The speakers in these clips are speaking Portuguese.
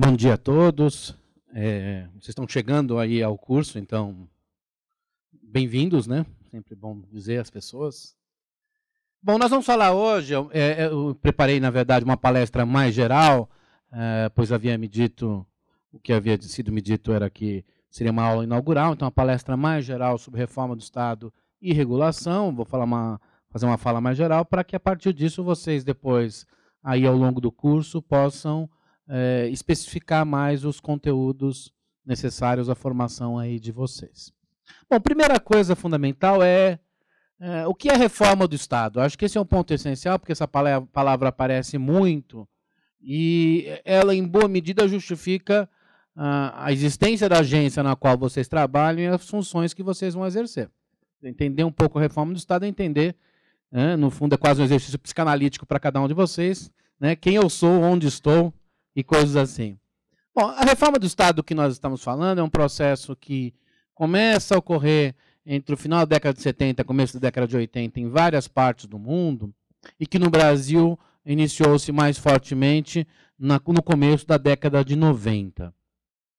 Bom dia a todos. É, vocês estão chegando aí ao curso, então bem-vindos, né? Sempre bom dizer às pessoas. Bom, nós vamos falar hoje. É, é, eu preparei, na verdade, uma palestra mais geral, é, pois havia me dito o que havia sido me dito era que seria uma aula inaugural, então uma palestra mais geral sobre reforma do Estado e regulação. Vou falar uma, fazer uma fala mais geral para que a partir disso vocês depois aí ao longo do curso possam é, especificar mais os conteúdos necessários à formação aí de vocês. Bom, primeira coisa fundamental é, é o que é reforma do Estado. Acho que esse é um ponto essencial, porque essa palavra aparece muito e ela, em boa medida, justifica ah, a, existência da agência na qual vocês trabalham e as funções que vocês vão exercer. Entender um pouco a reforma do Estado é entender, né, no fundo, é quase um exercício psicanalítico para cada um de vocês, né, quem eu sou, onde estou, e coisas assim. Bom, a reforma do Estado que nós estamos falando é um processo que começa a ocorrer entre o final da década de 70 e começo da década de 80 em várias partes do mundo e que no Brasil iniciou-se mais fortemente no começo da década de 90.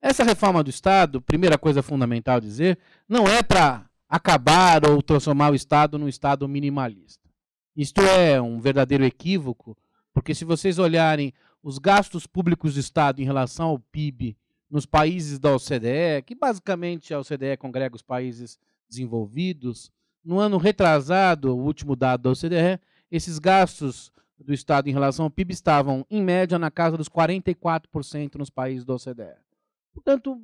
Essa reforma do Estado, primeira coisa fundamental dizer, não é para acabar ou transformar o Estado num Estado minimalista. Isto é um verdadeiro equívoco, porque se vocês olharem os gastos públicos do Estado em relação ao PIB nos países da OCDE, que basicamente a OCDE congrega os países desenvolvidos, no ano retrasado, o último dado da OCDE, esses gastos do Estado em relação ao PIB estavam, em média, na casa dos 44% nos países da OCDE. Portanto,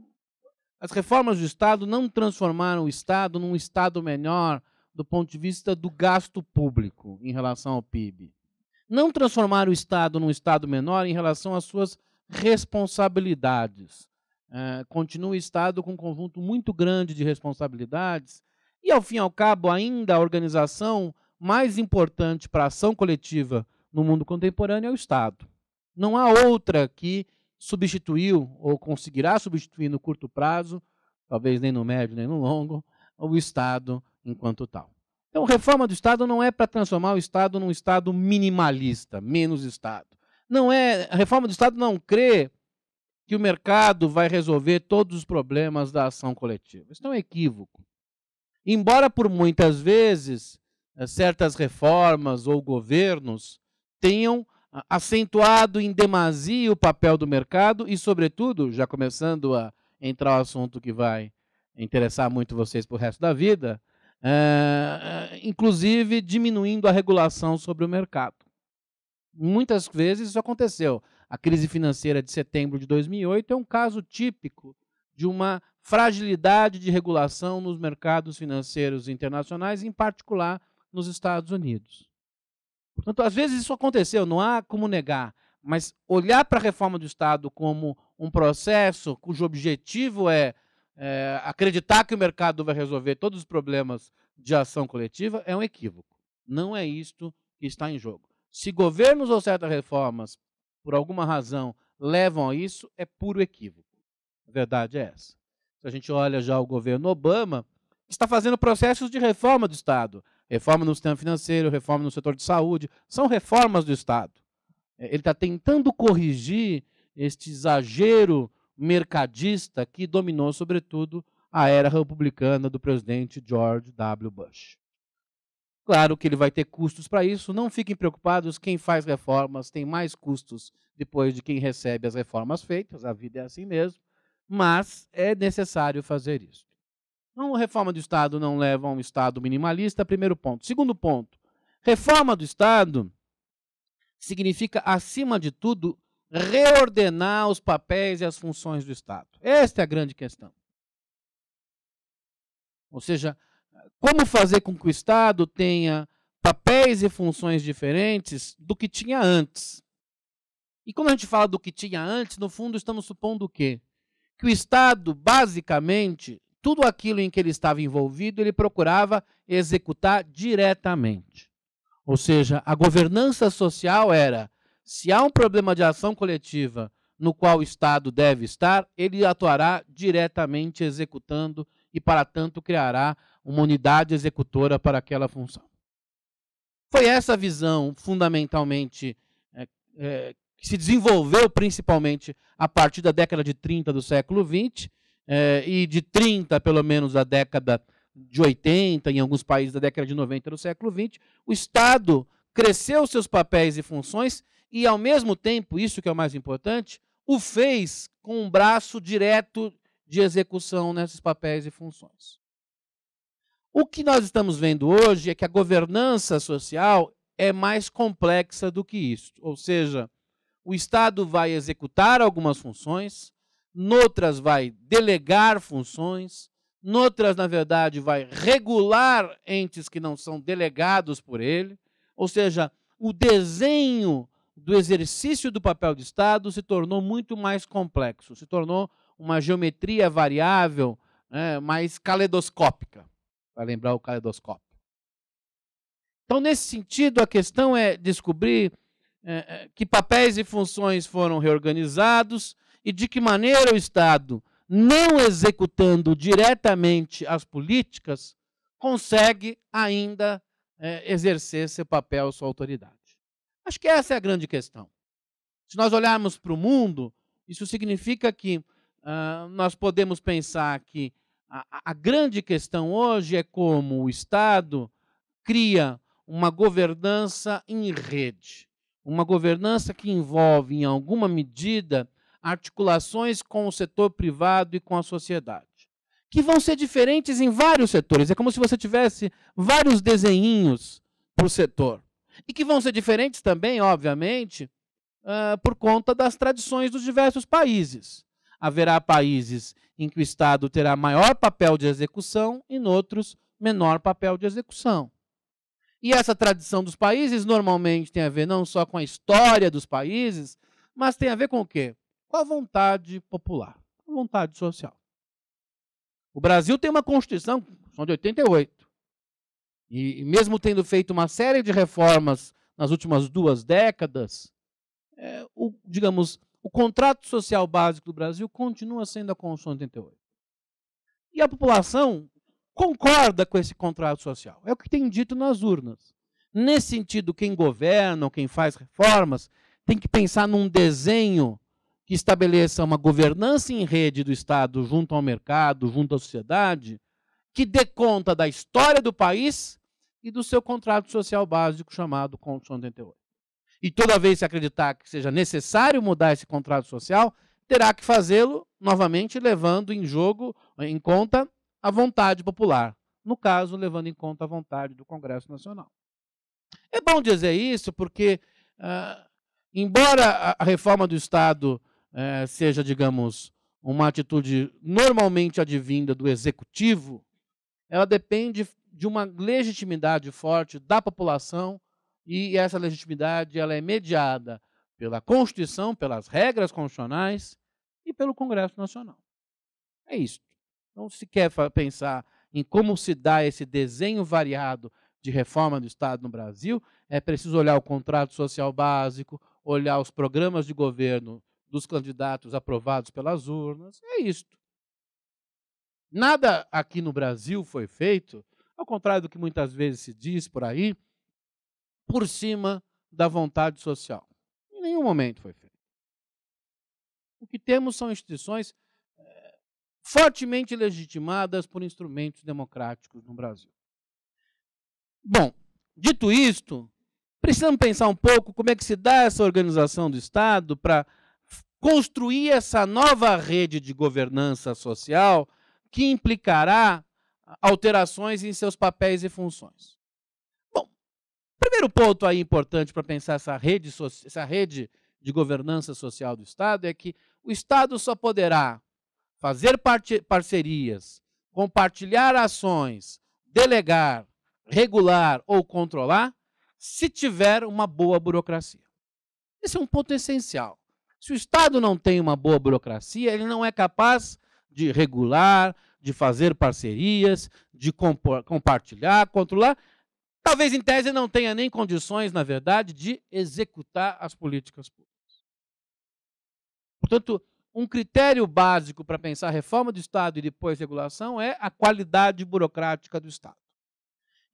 as reformas do Estado não transformaram o Estado num Estado melhor do ponto de vista do gasto público em relação ao PIB não transformar o Estado num Estado menor em relação às suas responsabilidades. É, continua o Estado com um conjunto muito grande de responsabilidades e, ao fim e ao cabo, ainda a organização mais importante para a ação coletiva no mundo contemporâneo é o Estado. Não há outra que substituiu ou conseguirá substituir no curto prazo, talvez nem no médio nem no longo, o Estado enquanto tal. Então, reforma do Estado não é para transformar o Estado num Estado minimalista, menos Estado. Não é, a reforma do Estado não crê que o mercado vai resolver todos os problemas da ação coletiva. Isso é um equívoco. Embora por muitas vezes eh, certas reformas ou governos tenham ah, acentuado em demasia o papel do mercado e, sobretudo, já começando a entrar o assunto que vai interessar muito vocês para o resto da vida, é, inclusive diminuindo a regulação sobre o mercado. Muitas vezes isso aconteceu. A crise financeira de setembro de 2008 é um caso típico de uma fragilidade de regulação nos mercados financeiros internacionais, em particular nos Estados Unidos. Portanto, às vezes isso aconteceu, não há como negar, mas olhar para a reforma do Estado como um processo cujo objetivo é é, acreditar que o mercado vai resolver todos os problemas de ação coletiva é um equívoco. Não é isto que está em jogo. Se governos ou certas reformas, por alguma razão, levam a isso, é puro equívoco. A verdade é essa. Se a gente olha já o governo Obama, está fazendo processos de reforma do Estado. Reforma no sistema financeiro, reforma no setor de saúde, são reformas do Estado. É, ele está tentando corrigir este exagero mercadista que dominou, sobretudo, a era republicana do presidente George W. Bush. Claro que ele vai ter custos para isso, não fiquem preocupados, quem faz reformas tem mais custos depois de quem recebe as reformas feitas, a vida é assim mesmo, mas é necessário fazer isso. Então, reforma do Estado não leva a um Estado minimalista, primeiro ponto. Segundo ponto, reforma do Estado significa, acima de tudo, reordenar os papéis e as funções do Estado. Esta é a grande questão. Ou seja, como fazer com que o Estado tenha papéis e funções diferentes do que tinha antes? E quando a gente fala do que tinha antes, no fundo estamos supondo o quê? Que o Estado, basicamente, tudo aquilo em que ele estava envolvido, ele procurava executar diretamente. Ou seja, a governança social era se há um problema de ação coletiva no qual o Estado deve estar, ele atuará diretamente executando e, para tanto, criará uma unidade executora para aquela função. Foi essa visão, fundamentalmente, é, é, que se desenvolveu principalmente a partir da década de 30 do século XX, é, e de 30, pelo menos, da década de 80, em alguns países da década de 90 do século XX, o Estado cresceu seus papéis e funções e, ao mesmo tempo, isso que é o mais importante, o fez com um braço direto de execução nesses papéis e funções. O que nós estamos vendo hoje é que a governança social é mais complexa do que isso. Ou seja, o Estado vai executar algumas funções, noutras vai delegar funções, noutras, na verdade, vai regular entes que não são delegados por ele. Ou seja, o desenho do exercício do papel de Estado se tornou muito mais complexo, se tornou uma geometria variável né, mais caleidoscópica, para lembrar o caleidoscópio. Então, nesse sentido, a questão é descobrir é, é, que papéis e funções foram reorganizados e de que maneira o Estado, não executando diretamente as políticas, consegue ainda é, exercer seu papel, sua autoridade. Acho que essa é a grande questão. Se nós olharmos para o mundo, isso significa que uh, nós podemos pensar que a, a grande questão hoje é como o Estado cria uma governança em rede, uma governança que envolve, em alguma medida, articulações com o setor privado e com a sociedade, que vão ser diferentes em vários setores. É como se você tivesse vários desenhinhos para o setor. E que vão ser diferentes também, obviamente, uh, por conta das tradições dos diversos países. Haverá países em que o Estado terá maior papel de execução, e outros, menor papel de execução. E essa tradição dos países normalmente tem a ver não só com a história dos países, mas tem a ver com o quê? Com a vontade popular, com a vontade social. O Brasil tem uma Constituição, são de 88, e mesmo tendo feito uma série de reformas nas últimas duas décadas, é, o, digamos, o contrato social básico do Brasil continua sendo a Constituição 88. E a população concorda com esse contrato social. É o que tem dito nas urnas. Nesse sentido, quem governa ou quem faz reformas tem que pensar num desenho que estabeleça uma governança em rede do Estado junto ao mercado, junto à sociedade, que dê conta da história do país e do seu contrato social básico chamado Constituição 88. E toda vez que acreditar que seja necessário mudar esse contrato social, terá que fazê-lo novamente levando em jogo, em conta a vontade popular, no caso, levando em conta a vontade do Congresso Nacional. É bom dizer isso porque, ah, embora a reforma do Estado eh, seja, digamos, uma atitude normalmente advinda do executivo, ela depende de uma legitimidade forte da população e essa legitimidade ela é mediada pela Constituição, pelas regras constitucionais e pelo Congresso Nacional. É isso. Então, se quer pensar em como se dá esse desenho variado de reforma do Estado no Brasil, é preciso olhar o contrato social básico, olhar os programas de governo dos candidatos aprovados pelas urnas. É isto. Nada aqui no Brasil foi feito, ao contrário do que muitas vezes se diz por aí, por cima da vontade social. Em nenhum momento foi feito. O que temos são instituições eh, fortemente legitimadas por instrumentos democráticos no Brasil. Bom, dito isto, precisamos pensar um pouco como é que se dá essa organização do Estado para construir essa nova rede de governança social que implicará alterações em seus papéis e funções. Bom, primeiro ponto aí importante para pensar essa rede, essa rede de governança social do Estado é que o Estado só poderá fazer parcerias, compartilhar ações, delegar, regular ou controlar se tiver uma boa burocracia. Esse é um ponto essencial. Se o Estado não tem uma boa burocracia, ele não é capaz de regular, de fazer parcerias, de compor, compartilhar, controlar. Talvez em tese não tenha nem condições, na verdade, de executar as políticas públicas. Portanto, um critério básico para pensar reforma do Estado e depois regulação é a qualidade burocrática do Estado.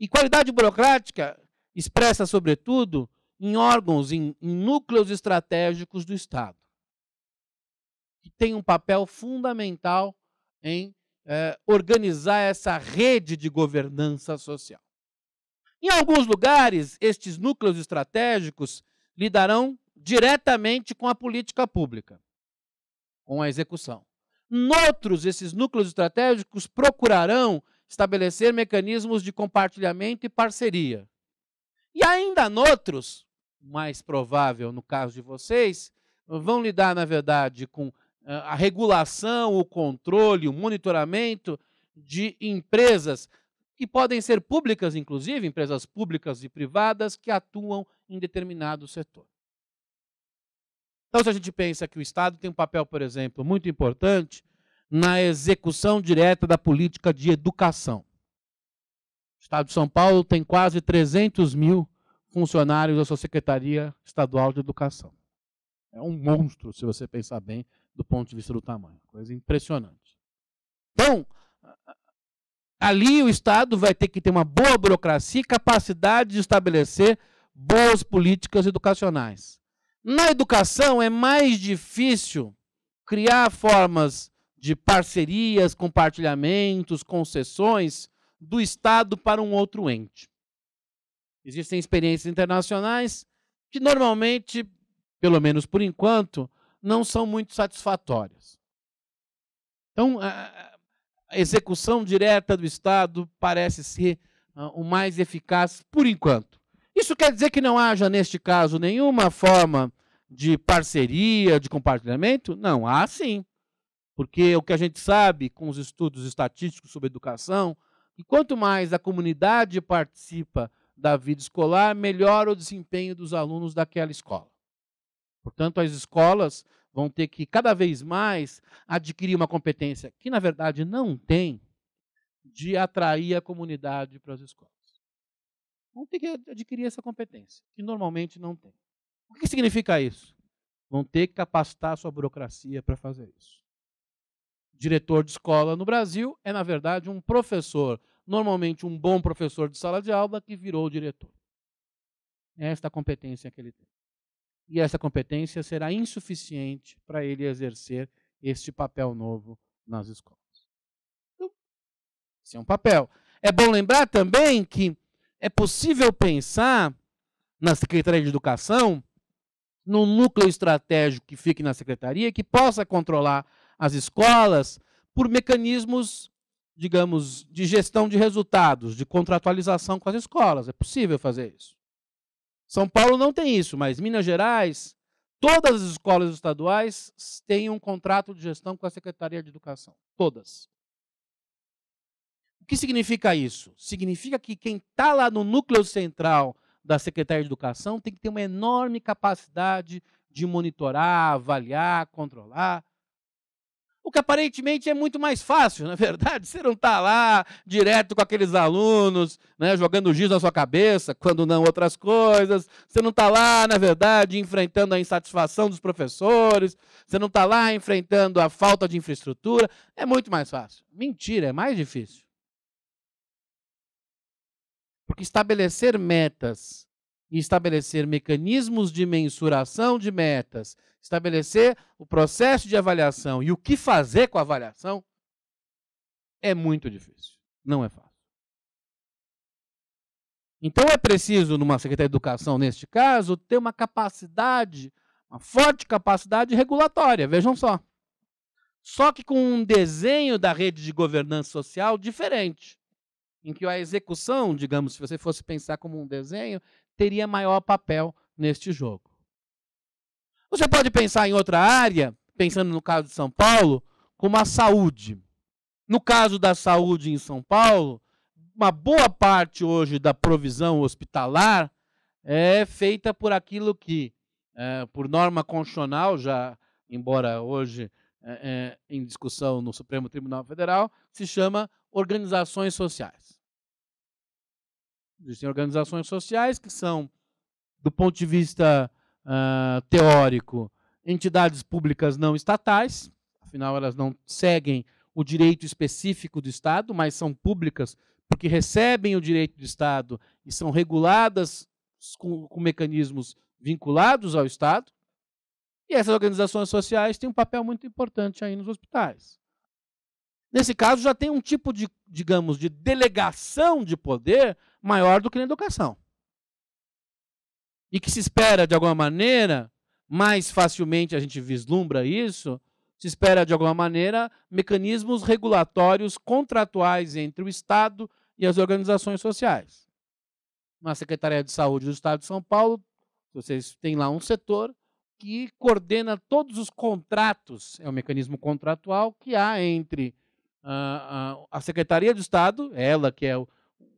E qualidade burocrática expressa, sobretudo, em órgãos, em, em núcleos estratégicos do Estado, que tem um papel fundamental em é, organizar essa rede de governança social. Em alguns lugares, estes núcleos estratégicos lidarão diretamente com a política pública, com a execução. Noutros, esses núcleos estratégicos procurarão estabelecer mecanismos de compartilhamento e parceria. E ainda noutros, mais provável no caso de vocês, vão lidar, na verdade, com eh, a regulação, o controle, o monitoramento de empresas que podem ser públicas, inclusive, empresas públicas e privadas que atuam em determinado setor. Então, se a gente pensa que o Estado tem um papel, por exemplo, muito importante na execução direta da política de educação. O Estado de São Paulo tem quase 300 mil funcionários da sua Secretaria Estadual de Educação. É um monstro, se você pensar bem, do ponto de vista do tamanho. Coisa impressionante. Então, ali o Estado vai ter que ter uma boa burocracia e capacidade de estabelecer boas políticas educacionais. Na educação é mais difícil criar formas de parcerias, compartilhamentos, concessões do Estado para um outro ente. Existem experiências internacionais que normalmente, pelo menos por enquanto, não são muito satisfatórias. Então, a execução direta do Estado parece ser ah, o mais eficaz por enquanto. Isso quer dizer que não haja, neste caso, nenhuma forma de parceria, de compartilhamento? Não, há sim. Porque o que a gente sabe com os estudos estatísticos sobre educação, que quanto mais a comunidade participa da vida escolar, melhor o desempenho dos alunos daquela escola. Portanto, as escolas vão ter que cada vez mais adquirir uma competência que, na verdade, não tem, de atrair a comunidade para as escolas. Vão ter que adquirir essa competência, que normalmente não tem. O que significa isso? Vão ter que capacitar a sua burocracia para fazer isso. Diretor de escola no Brasil é, na verdade, um professor, normalmente um bom professor de sala de aula, que virou diretor. É esta competência que ele tem e essa competência será insuficiente para ele exercer este papel novo nas escolas. Então, esse é um papel. É bom lembrar também que é possível pensar na Secretaria de Educação num núcleo estratégico que fique na secretaria que possa controlar as escolas por mecanismos, digamos, de gestão de resultados, de contratualização com as escolas. É possível fazer isso. São Paulo não tem isso, mas Minas Gerais, todas as escolas estaduais têm um contrato de gestão com a Secretaria de Educação. Todas. O que significa isso? Significa que quem está lá no núcleo central da Secretaria de Educação tem que ter uma enorme capacidade de monitorar, avaliar, controlar o que aparentemente é muito mais fácil, na é verdade. Você não está lá direto com aqueles alunos, né, jogando giz na sua cabeça, quando não outras coisas. Você não está lá, na verdade, enfrentando a insatisfação dos professores. Você não está lá enfrentando a falta de infraestrutura. É muito mais fácil. Mentira, é mais difícil. Porque estabelecer metas e estabelecer mecanismos de mensuração de metas, estabelecer o processo de avaliação e o que fazer com a avaliação, é muito difícil. Não é fácil. Então é preciso, numa Secretaria de Educação, neste caso, ter uma capacidade, uma forte capacidade regulatória. Vejam só. Só que com um desenho da rede de governança social diferente em que a execução, digamos, se você fosse pensar como um desenho, teria maior papel neste jogo. Você pode pensar em outra área, pensando no caso de São Paulo, como a saúde. No caso da saúde em São Paulo, uma boa parte hoje da provisão hospitalar é feita por aquilo que, é, por norma constitucional, já embora hoje é, é, em discussão no Supremo Tribunal Federal, se chama organizações sociais. Existem organizações sociais que são, do ponto de vista uh, teórico, entidades públicas não estatais, afinal, elas não seguem o direito específico do Estado, mas são públicas porque recebem o direito do Estado e são reguladas com, com mecanismos vinculados ao Estado. E essas organizações sociais têm um papel muito importante aí nos hospitais. Nesse caso, já tem um tipo de, digamos, de delegação de poder maior do que na educação. E que se espera, de alguma maneira, mais facilmente a gente vislumbra isso, se espera, de alguma maneira, mecanismos regulatórios contratuais entre o Estado e as organizações sociais. Na Secretaria de Saúde do Estado de São Paulo, vocês têm lá um setor que coordena todos os contratos, é um mecanismo contratual que há entre a, ah, ah, a, Secretaria de Estado, ela que é o,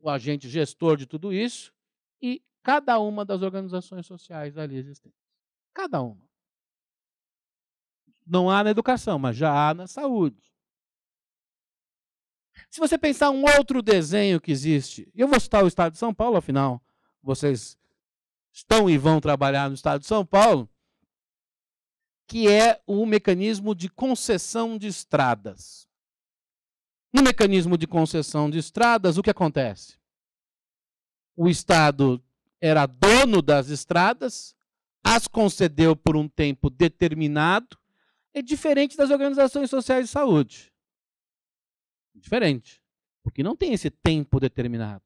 o agente gestor de tudo isso, e cada uma das organizações sociais ali existentes. Cada uma. Não há na educação, mas já há na saúde. Se você pensar um outro desenho que existe, eu vou citar o Estado de São Paulo, afinal, vocês estão e vão trabalhar no Estado de São Paulo, que é o mecanismo de concessão de estradas. No mecanismo de concessão de estradas, o que acontece? O Estado era dono das estradas, as concedeu por um tempo determinado, é diferente das organizações sociais de saúde. Diferente. Porque não tem esse tempo determinado.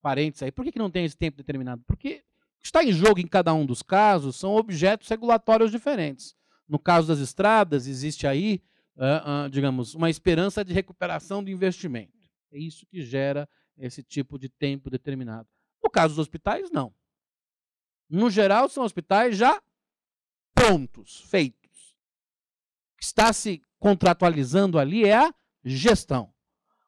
Parênteses aí. Por que não tem esse tempo determinado? Porque o que está em jogo em cada um dos casos são objetos regulatórios diferentes. No caso das estradas, existe aí digamos, uma esperança de recuperação do investimento. É isso que gera esse tipo de tempo determinado. No caso dos hospitais, não. No geral, são hospitais já prontos, feitos. O que está se contratualizando ali é a gestão.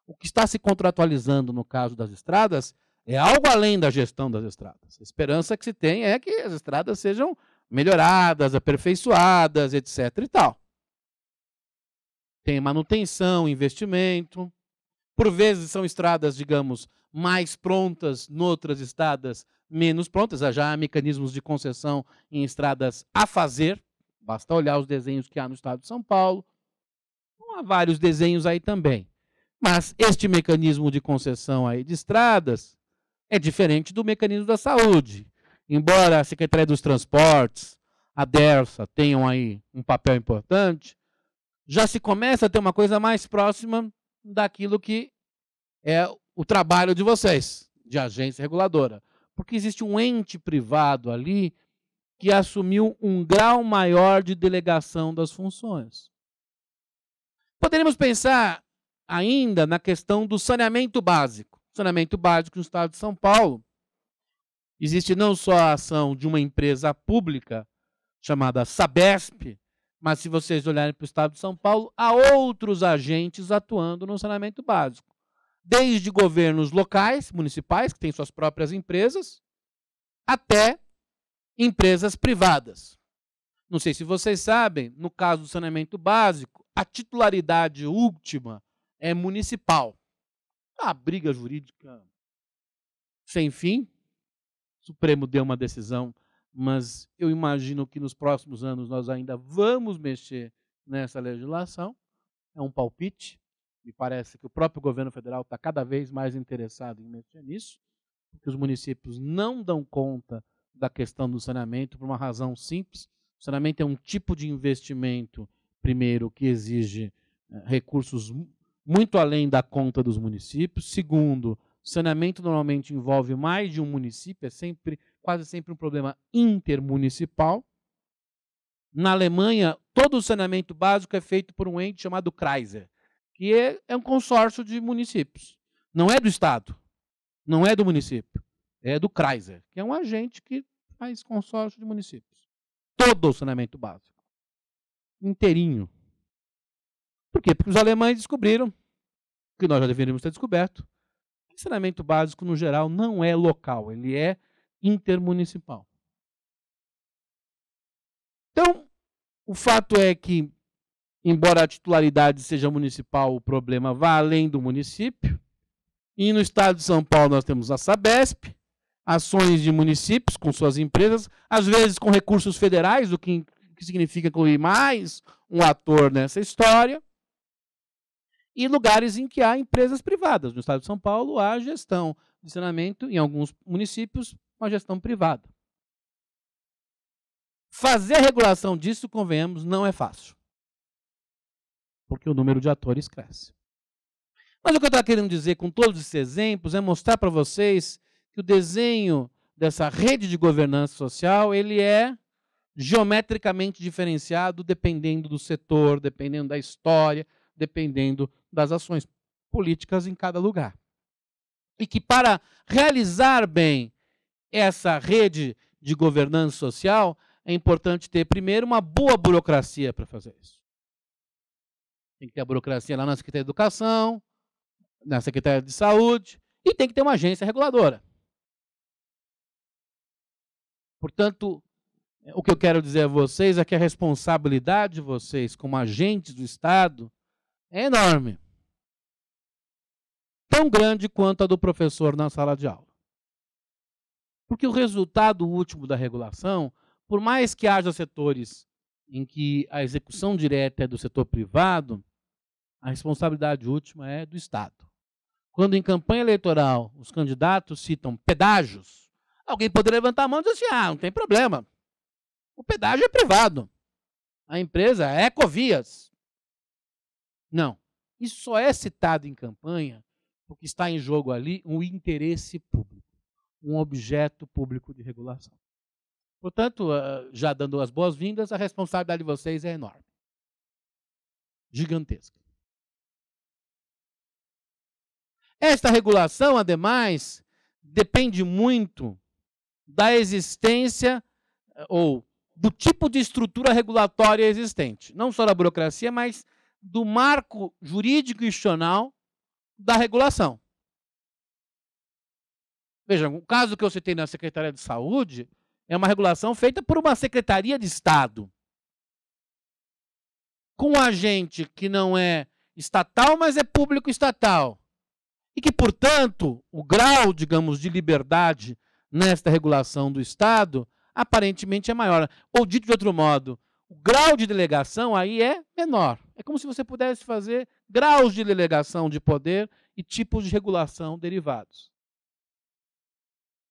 O que está se contratualizando no caso das estradas é algo além da gestão das estradas. A esperança que se tem é que as estradas sejam melhoradas, aperfeiçoadas, etc. e tal tem manutenção, investimento. Por vezes são estradas, digamos, mais prontas, noutras estradas menos prontas. Já há mecanismos de concessão em estradas a fazer. Basta olhar os desenhos que há no estado de São Paulo. Então, há vários desenhos aí também. Mas este mecanismo de concessão aí de estradas é diferente do mecanismo da saúde. Embora a Secretaria dos Transportes, a DERSA tenham aí um papel importante, já se começa a ter uma coisa mais próxima daquilo que é o trabalho de vocês, de agência reguladora. Porque existe um ente privado ali que assumiu um grau maior de delegação das funções. Poderíamos pensar ainda na questão do saneamento básico. Saneamento básico no estado de São Paulo. Existe não só a ação de uma empresa pública chamada Sabesp, mas se vocês olharem para o estado de São Paulo, há outros agentes atuando no saneamento básico. Desde governos locais, municipais, que têm suas próprias empresas, até empresas privadas. Não sei se vocês sabem, no caso do saneamento básico, a titularidade última é municipal. A briga jurídica sem fim. O Supremo deu uma decisão mas eu imagino que nos próximos anos nós ainda vamos mexer nessa legislação. É um palpite. Me parece que o próprio governo federal está cada vez mais interessado em mexer nisso, porque os municípios não dão conta da questão do saneamento por uma razão simples. O saneamento é um tipo de investimento, primeiro, que exige eh, recursos muito além da conta dos municípios. Segundo, saneamento normalmente envolve mais de um município, é sempre quase sempre um problema intermunicipal. Na Alemanha, todo o saneamento básico é feito por um ente chamado Kreiser, que é, é um consórcio de municípios. Não é do Estado, não é do município, é do Kreiser, que é um agente que faz consórcio de municípios. Todo o saneamento básico, inteirinho. Por quê? Porque os alemães descobriram, que nós já deveríamos ter descoberto, que saneamento básico, no geral, não é local, ele é intermunicipal. Então, o fato é que, embora a titularidade seja municipal, o problema vá além do município. E no estado de São Paulo nós temos a Sabesp, ações de municípios com suas empresas, às vezes com recursos federais, o que, que significa incluir mais um ator nessa história. E lugares em que há empresas privadas. No estado de São Paulo há gestão de saneamento em alguns municípios uma gestão privada. Fazer a regulação disso, convenhamos, não é fácil. Porque o número de atores cresce. Mas o que eu estou querendo dizer com todos esses exemplos é mostrar para vocês que o desenho dessa rede de governança social ele é geometricamente diferenciado dependendo do setor, dependendo da história, dependendo das ações políticas em cada lugar. E que para realizar bem essa rede de governança social, é importante ter primeiro uma boa burocracia para fazer isso. Tem que ter a burocracia lá na Secretaria de Educação, na Secretaria de Saúde, e tem que ter uma agência reguladora. Portanto, o que eu quero dizer a vocês é que a responsabilidade de vocês como agentes do Estado é enorme. Tão grande quanto a do professor na sala de aula. Porque o resultado último da regulação, por mais que haja setores em que a execução direta é do setor privado, a responsabilidade última é do Estado. Quando em campanha eleitoral os candidatos citam pedágios, alguém poderia levantar a mão e dizer assim: ah, não tem problema. O pedágio é privado. A empresa é Ecovias. Não. Isso só é citado em campanha porque está em jogo ali o interesse público um objeto público de regulação. Portanto, ah, já dando as boas-vindas, a responsabilidade de vocês é enorme. Gigantesca. Esta regulação, ademais, depende muito da existência ah, ou do tipo de estrutura regulatória existente, não só da burocracia, mas do marco jurídico institucional da regulação veja o caso que eu citei na Secretaria de Saúde é uma regulação feita por uma Secretaria de Estado. Com um agente que não é estatal, mas é público estatal. E que, portanto, o grau, digamos, de liberdade nesta regulação do Estado aparentemente é maior. Ou dito de outro modo, o grau de delegação aí é menor. É como se você pudesse fazer graus de delegação de poder e tipos de regulação derivados.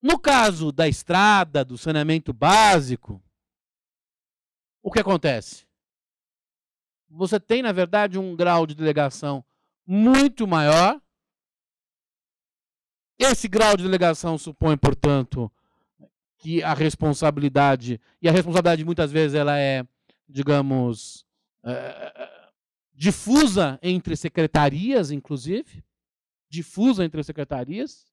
No caso da estrada, do saneamento básico, o que acontece? Você tem, na verdade, um grau de delegação muito maior. Esse grau de delegação supõe, portanto, que a responsabilidade, e a responsabilidade muitas vezes ela é, digamos, é, difusa entre secretarias, inclusive, difusa entre secretarias,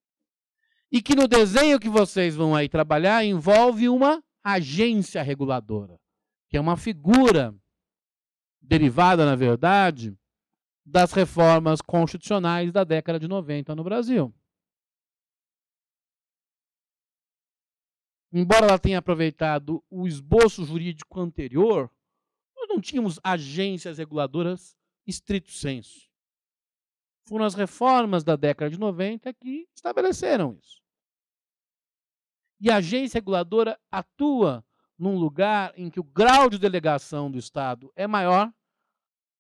e que no desenho que vocês vão aí trabalhar envolve uma agência reguladora, que é uma figura derivada, na verdade, das reformas constitucionais da década de 90 no Brasil. Embora ela tenha aproveitado o esboço jurídico anterior, nós não tínhamos agências reguladoras estrito senso. Foram as reformas da década de 90 que estabeleceram isso. E a agência reguladora atua num lugar em que o grau de delegação do Estado é maior,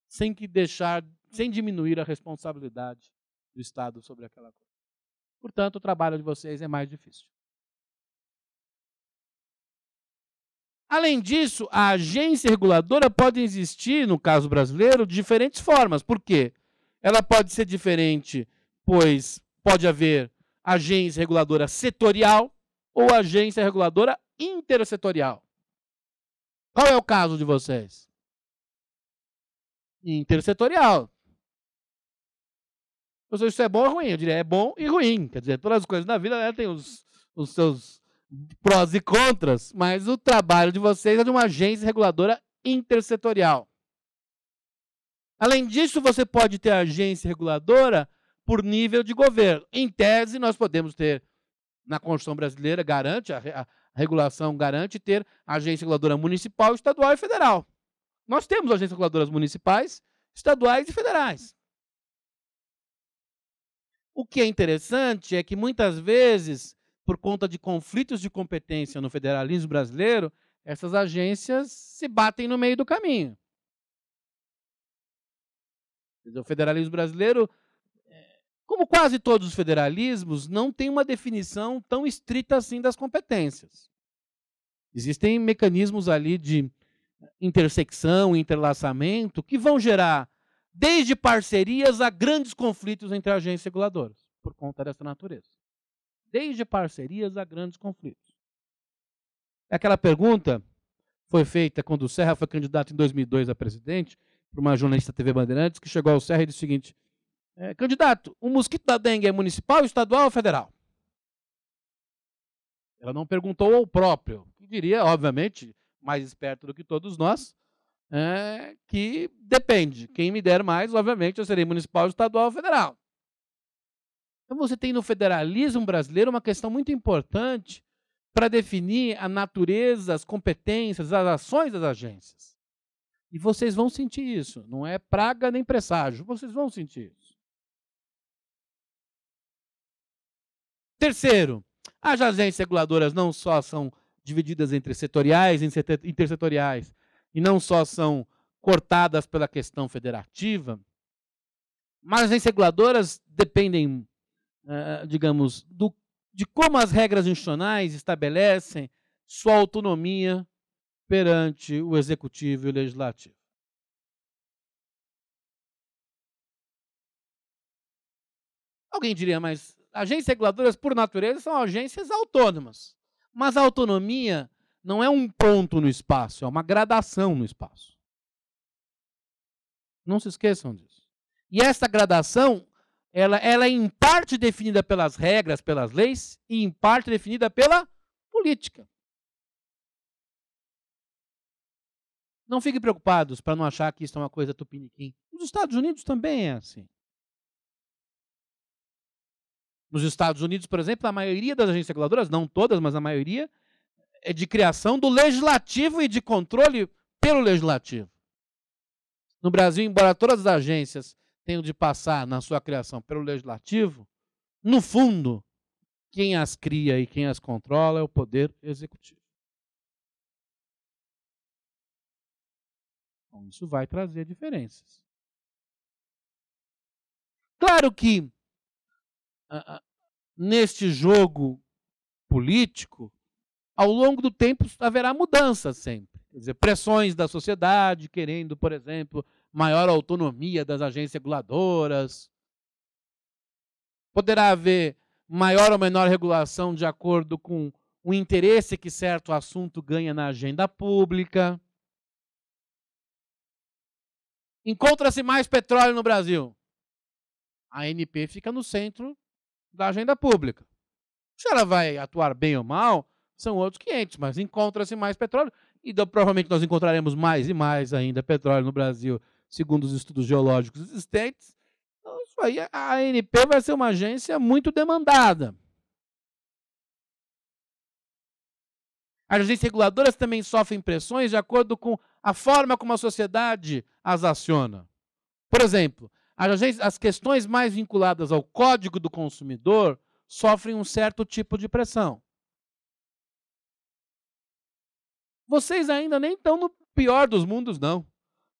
sem que deixar, sem diminuir a responsabilidade do Estado sobre aquela coisa. Portanto, o trabalho de vocês é mais difícil. Além disso, a agência reguladora pode existir, no caso brasileiro, de diferentes formas. Por quê? Porque ela pode ser diferente, pois pode haver agência reguladora setorial ou agência reguladora intersetorial. Qual é o caso de vocês? Intersetorial. Ou seja, isso é bom ou ruim? Eu diria, é bom e ruim. Quer dizer, todas as coisas na vida né, tem os, os seus prós e contras, mas o trabalho de vocês é de uma agência reguladora intersetorial. Além disso, você pode ter agência reguladora por nível de governo. Em tese, nós podemos ter, na Constituição brasileira, garante, a, a regulação garante ter agência reguladora municipal, estadual e federal. Nós temos agências reguladoras municipais, estaduais e federais. O que é interessante é que muitas vezes, por conta de conflitos de competência no federalismo brasileiro, essas agências se batem no meio do caminho. O federalismo brasileiro, é, como quase todos os federalismos, não tem uma definição tão estrita assim das competências. Existem mecanismos ali de intersecção, interlaçamento, que vão gerar desde parcerias a grandes conflitos entre agências reguladoras, por conta dessa natureza. Desde parcerias a grandes conflitos. Aquela pergunta foi feita quando o Serra foi candidato em 2002 a presidente, para uma jornalista TV Bandeirantes, que chegou ao Serra e disse o seguinte: é, candidato, o mosquito da dengue é municipal, estadual ou federal? Ela não perguntou ao próprio, que diria, obviamente, mais esperto do que todos nós, é, que depende. Quem me der mais, obviamente, eu serei municipal, estadual ou federal. Então você tem no federalismo brasileiro uma questão muito importante para definir a natureza, as competências, as ações das agências. E vocês vão sentir isso. Não é praga nem presságio. Vocês vão sentir isso. Terceiro, as agências reguladoras não só são divididas entre setoriais e intersetoriais, e não só são cortadas pela questão federativa, mas as agências reguladoras dependem, eh, digamos, do, de como as regras institucionais estabelecem sua autonomia perante o executivo e o legislativo. Alguém diria, mas agências reguladoras, por natureza, são agências autônomas. Mas a autonomia não é um ponto no espaço, é uma gradação no espaço. Não se esqueçam disso. E essa gradação, ela, ela é em parte definida pelas regras, pelas leis, e em parte definida pela política. Não fiquem preocupados para não achar que isso é uma coisa tupiniquim. Nos Estados Unidos também é assim. Nos Estados Unidos, por exemplo, a maioria das agências reguladoras, não todas, mas a maioria, é de criação do legislativo e de controle pelo legislativo. No Brasil, embora todas as agências tenham de passar na sua criação pelo legislativo, no fundo, quem as cria e quem as controla é o poder executivo. Então, isso vai trazer diferenças. Claro que ah, neste jogo político, ao longo do tempo haverá mudanças sempre. Quer dizer, pressões da sociedade querendo, por exemplo, maior autonomia das agências reguladoras. Poderá haver maior ou menor regulação de acordo com o interesse que certo assunto ganha na agenda pública. Encontra-se mais petróleo no Brasil. A ANP fica no centro da agenda pública. Se ela vai atuar bem ou mal, são outros 500, mas encontra-se mais petróleo. E provavelmente nós encontraremos mais e mais ainda petróleo no Brasil, segundo os estudos geológicos existentes. Então, isso aí, a ANP vai ser uma agência muito demandada. As agências reguladoras também sofrem pressões de acordo com a forma como a sociedade as aciona. Por exemplo, as questões mais vinculadas ao código do consumidor sofrem um certo tipo de pressão. Vocês ainda nem estão no pior dos mundos, não.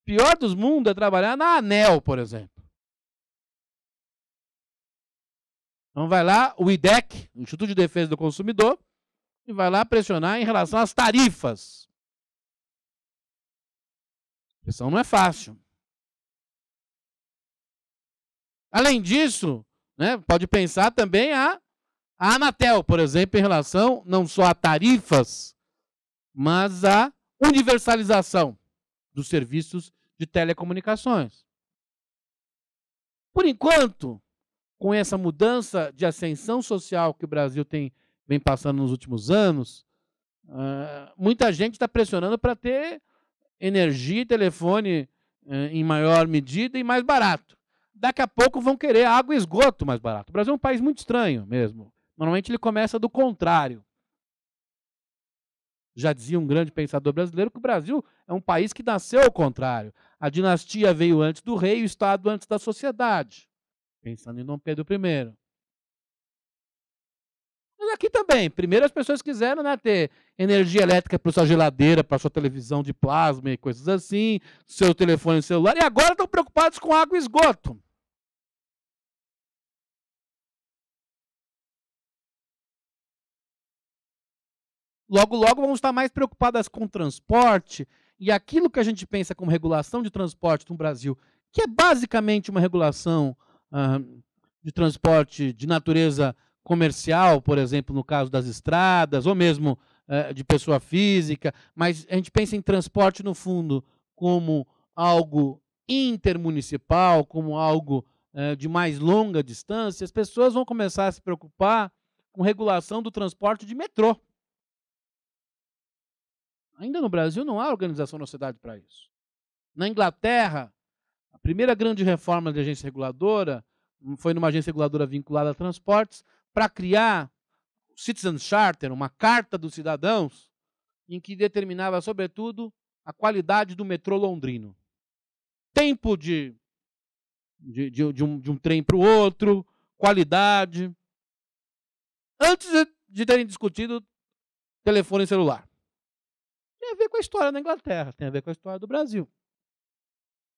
Pior dos mundos é trabalhar na ANEL, por exemplo. Então vai lá o IDEC, Instituto de Defesa do Consumidor, e vai lá pressionar em relação às tarifas. Pressão não é fácil. Além disso, né, pode pensar também a, a Anatel, por exemplo, em relação não só a tarifas, mas a universalização dos serviços de telecomunicações. Por enquanto, com essa mudança de ascensão social que o Brasil tem, vem passando nos últimos anos, ah, muita gente está pressionando para ter energia e telefone eh, em maior medida e mais barato. Daqui a pouco vão querer água e esgoto mais barato. O Brasil é um país muito estranho mesmo. Normalmente ele começa do contrário. Já dizia um grande pensador brasileiro que o Brasil é um país que nasceu ao contrário. A dinastia veio antes do rei, o Estado antes da sociedade. Pensando em Dom Pedro I. Mas aqui também, primeiro as pessoas quiseram né, ter energia elétrica para sua geladeira, para sua televisão de plasma e coisas assim, seu telefone celular, e agora estão preocupados com água e esgoto. Logo, logo vamos estar mais preocupadas com transporte e aquilo que a gente pensa como regulação de transporte no Brasil, que é basicamente uma regulação ah, de transporte de natureza comercial, por exemplo, no caso das estradas, ou mesmo eh, de pessoa física, mas a gente pensa em transporte, no fundo, como algo intermunicipal, como algo eh, de mais longa distância, as pessoas vão começar a se preocupar com regulação do transporte de metrô. Ainda no Brasil não há organização na sociedade para isso. Na Inglaterra, a primeira grande reforma de agência reguladora hum, foi numa agência reguladora vinculada a transportes, para criar o Citizen Charter, uma carta dos cidadãos, em que determinava, sobretudo, a qualidade do metrô londrino. Tempo de, de, de, de um, de um trem para o outro, qualidade. Antes de terem discutido telefone celular. Tem a ver com a história da Inglaterra, tem a ver com a história do Brasil. O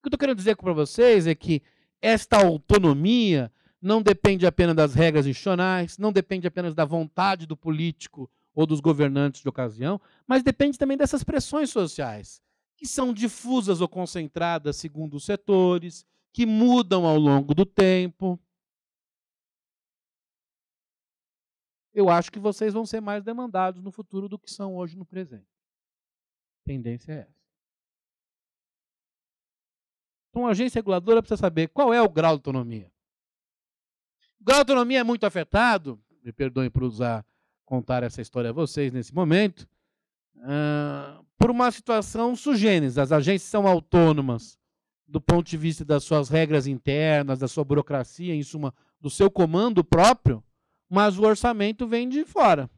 que eu estou querendo dizer para vocês é que esta autonomia não depende apenas das regras institucionais, não depende apenas da vontade do político ou dos governantes de ocasião, mas depende também dessas pressões sociais, que são difusas ou concentradas segundo os setores, que mudam ao longo do tempo. Eu acho que vocês vão ser mais demandados no futuro do que são hoje no presente. A tendência é essa. Então, a agência reguladora precisa saber qual é o grau de autonomia grau então, autonomia é muito afetado, me perdoem por usar, contar essa história a vocês nesse momento, uh, por uma situação sugênis. As agências são autônomas do ponto de vista das suas regras internas, da sua burocracia, em suma, do seu comando próprio, mas o orçamento vem de fora.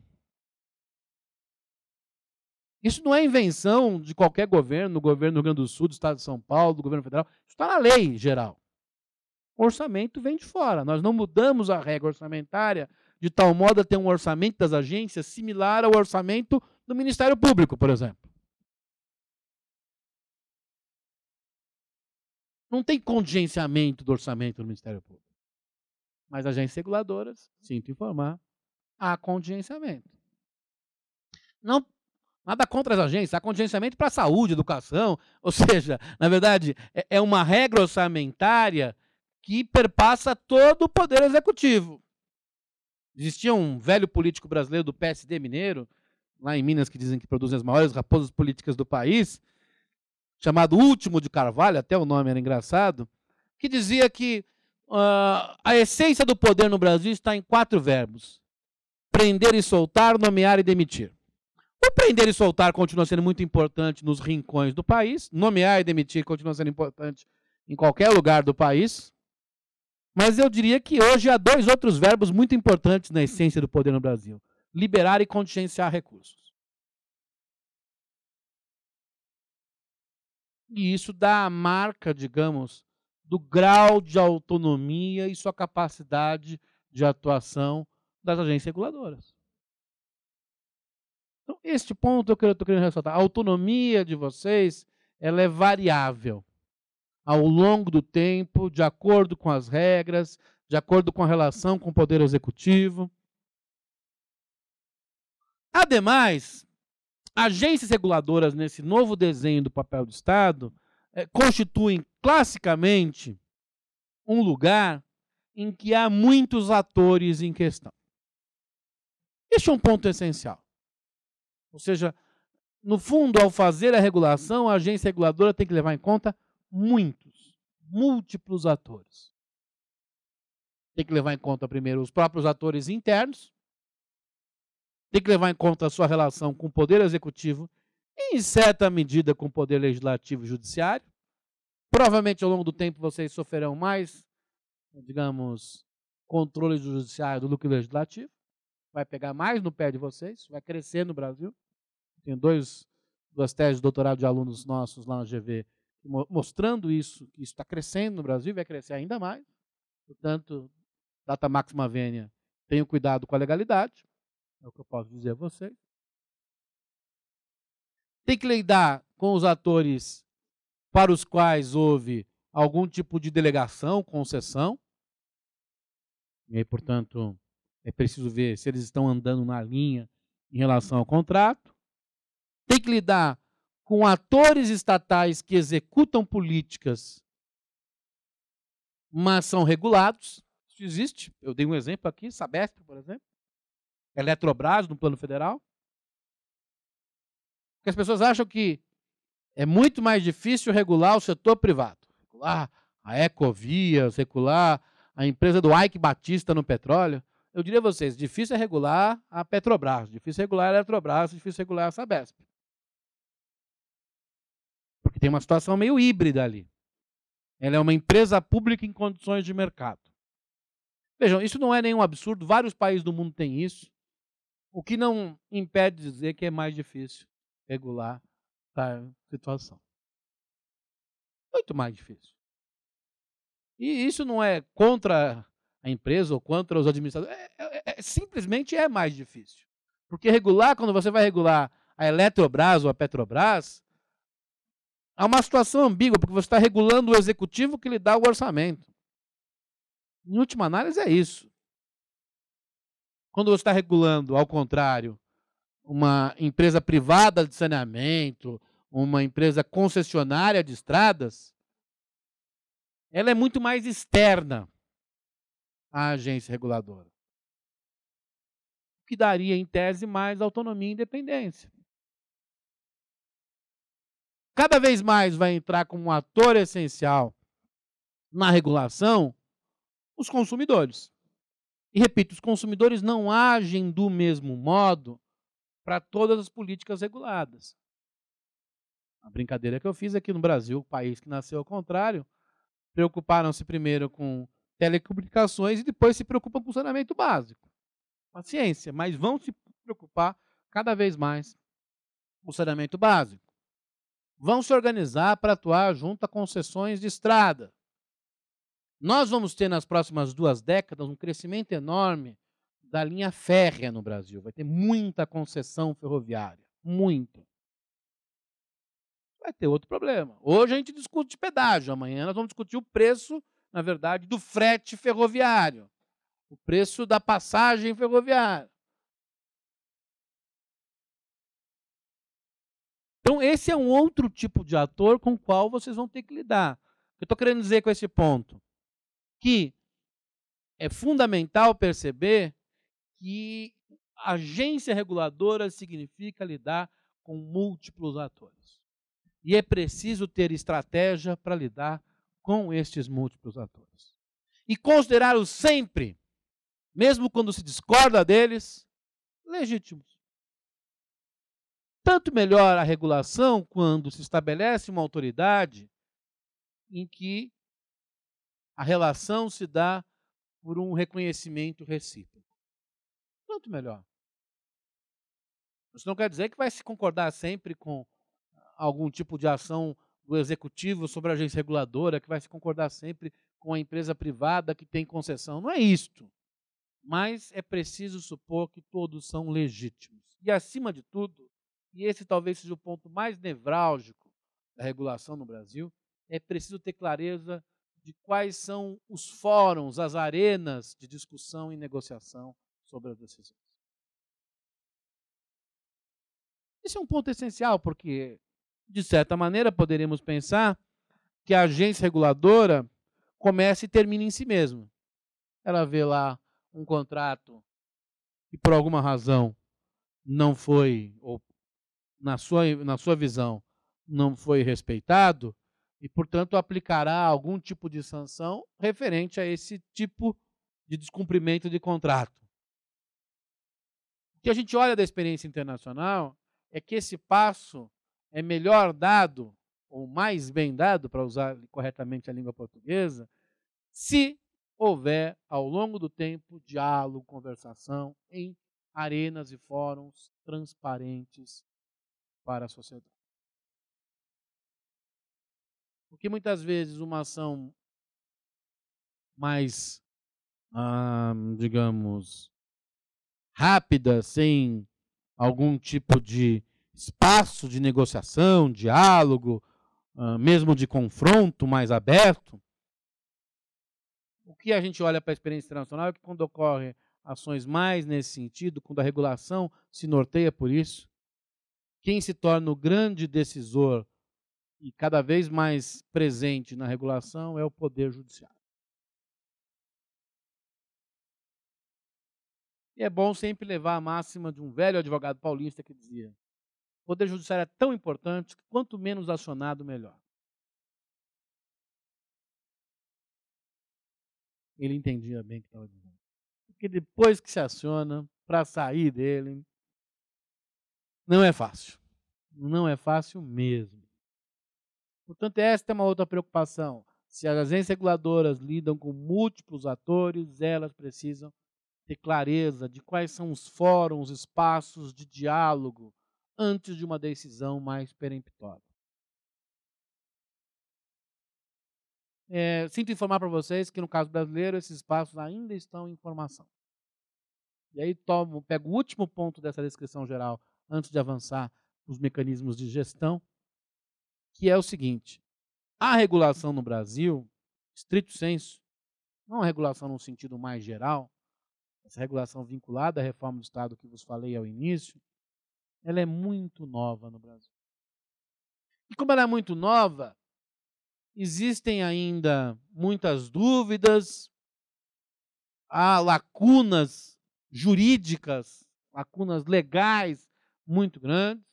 Isso não é invenção de qualquer governo, do governo do Rio Grande do Sul, do Estado de São Paulo, do governo federal. Isso está na lei geral orçamento vem de fora. Nós não mudamos a regra orçamentária de tal modo a ter um orçamento das agências similar ao orçamento do Ministério Público, por exemplo. Não tem contingenciamento do orçamento do Ministério Público. Mas agências reguladoras, sinto informar, há contingenciamento. Não, nada contra as agências, há contingenciamento para a saúde, educação, ou seja, na verdade, é, é uma regra orçamentária que perpassa todo o poder executivo. Existia um velho político brasileiro do PSD mineiro, lá em Minas, que dizem que produzem as maiores raposas políticas do país, chamado Último de Carvalho, até o nome era engraçado, que dizia que uh, a essência do poder no Brasil está em quatro verbos: prender e soltar, nomear e demitir. O prender e soltar continua sendo muito importante nos rincões do país, nomear e demitir continua sendo importante em qualquer lugar do país, mas eu diria que hoje há dois outros verbos muito importantes na essência do poder no Brasil: liberar e contingenciar recursos. E isso dá a marca, digamos, do grau de autonomia e sua capacidade de atuação das agências reguladoras. Então, este ponto eu estou querendo ressaltar. A autonomia de vocês ela é variável ao longo do tempo, de acordo com as regras, de acordo com a relação com o Poder Executivo. Ademais, agências reguladoras nesse novo desenho do papel do Estado é, constituem classicamente um lugar em que há muitos atores em questão. Este é um ponto essencial. Ou seja, no fundo, ao fazer a regulação, a agência reguladora tem que levar em conta muitos, múltiplos atores. Tem que levar em conta primeiro os próprios atores internos, tem que levar em conta a sua relação com o poder executivo e, em certa medida, com o poder legislativo e judiciário. Provavelmente, ao longo do tempo, vocês sofrerão mais, digamos, controle do judiciário do que do legislativo. Vai pegar mais no pé de vocês, vai crescer no Brasil. tem dois, duas teses de doutorado de alunos nossos lá no GV mostrando isso, que isso está crescendo no Brasil, vai crescer ainda mais. Portanto, data máxima vênia, tenham cuidado com a legalidade, é o que eu posso dizer a vocês. Tem que lidar com os atores para os quais houve algum tipo de delegação, concessão. E aí, portanto, é preciso ver se eles estão andando na linha em relação ao contrato. Tem que lidar com atores estatais que executam políticas, mas são regulados. Isso existe. Eu dei um exemplo aqui, Sabesp, por exemplo. Eletrobras, no plano federal. Porque as pessoas acham que é muito mais difícil regular o setor privado. Regular a Ecovias, regular a empresa do Ike Batista no petróleo. Eu diria a vocês, difícil é regular a Petrobras, difícil é regular a Eletrobras, difícil é regular a Sabesp. Porque tem uma situação meio híbrida ali. Ela é uma empresa pública em condições de mercado. Vejam, isso não é nenhum absurdo, vários países do mundo têm isso. O que não impede de dizer que é mais difícil regular a situação. Muito mais difícil. E isso não é contra a empresa ou contra os administradores. É, é, é, simplesmente é mais difícil. Porque regular, quando você vai regular a Eletrobras ou a Petrobras, Há uma situação ambígua, porque você está regulando o executivo que lhe dá o orçamento. Em última análise, é isso. Quando você está regulando, ao contrário, uma empresa privada de saneamento, uma empresa concessionária de estradas, ela é muito mais externa à agência reguladora. O que daria, em tese, mais autonomia e independência cada vez mais vai entrar como um ator essencial na regulação os consumidores. E repito, os consumidores não agem do mesmo modo para todas as políticas reguladas. A brincadeira que eu fiz aqui no Brasil, o país que nasceu ao contrário, preocuparam-se primeiro com telecomunicações e depois se preocupam com o saneamento básico. Paciência, mas vão se preocupar cada vez mais com o saneamento básico vão se organizar para atuar junto a concessões de estrada. Nós vamos ter nas próximas duas décadas um crescimento enorme da linha férrea no Brasil. Vai ter muita concessão ferroviária. Muito. Vai ter outro problema. Hoje a gente discute pedágio, amanhã nós vamos discutir o preço, na verdade, do frete ferroviário, o preço da passagem ferroviária. Então, esse é um outro tipo de ator com o qual vocês vão ter que lidar. O que eu estou querendo dizer com esse ponto? Que é fundamental perceber que agência reguladora significa lidar com múltiplos atores. E é preciso ter estratégia para lidar com estes múltiplos atores. E considerá-los sempre, mesmo quando se discorda deles, legítimos. Tanto melhor a regulação quando se estabelece uma autoridade em que a relação se dá por um reconhecimento recíproco. Tanto melhor. Isso não quer dizer que vai se concordar sempre com algum tipo de ação do executivo sobre a agência reguladora, que vai se concordar sempre com a empresa privada que tem concessão. Não é isto. Mas é preciso supor que todos são legítimos. E, acima de tudo, e esse talvez seja o ponto mais nevrálgico da regulação no Brasil, é preciso ter clareza de quais são os fóruns, as arenas de discussão e negociação sobre as decisões. Esse é um ponto essencial, porque, de certa maneira, poderíamos pensar que a agência reguladora começa e termina em si mesma. Ela vê lá um contrato que, por alguma razão, não foi, ou na sua, na sua visão, não foi respeitado e, portanto, aplicará algum tipo de sanção referente a esse tipo de descumprimento de contrato. O que a gente olha da experiência internacional é que esse passo é melhor dado, ou mais bem dado, para usar corretamente a língua portuguesa, se houver, ao longo do tempo, diálogo, conversação em arenas e fóruns transparentes para a sociedade. Porque muitas vezes uma ação mais, ah, digamos, rápida, sem algum tipo de espaço de negociação, diálogo, ah, mesmo de confronto mais aberto, o que a gente olha para a experiência internacional é que quando ocorrem ações mais nesse sentido, quando a regulação se norteia por isso, quem se torna o grande decisor e cada vez mais presente na regulação é o Poder Judiciário. E é bom sempre levar a máxima de um velho advogado paulista que dizia: o Poder Judiciário é tão importante que quanto menos acionado, melhor. Ele entendia bem o que estava dizendo. Porque depois que se aciona, para sair dele, não é fácil. Não é fácil mesmo. Portanto, esta é uma outra preocupação. Se as agências reguladoras lidam com múltiplos atores, elas precisam ter clareza de quais são os fóruns, espaços de diálogo antes de uma decisão mais peremptória. É, sinto informar para vocês que, no caso brasileiro, esses espaços ainda estão em formação. E aí tomo, pego o último ponto dessa descrição geral antes de avançar os mecanismos de gestão, que é o seguinte: a regulação no Brasil, estrito senso, não é regulação num sentido mais geral, essa regulação vinculada à reforma do Estado que vos falei ao início, ela é muito nova no Brasil. E como ela é muito nova, existem ainda muitas dúvidas, há lacunas jurídicas, lacunas legais muito grandes,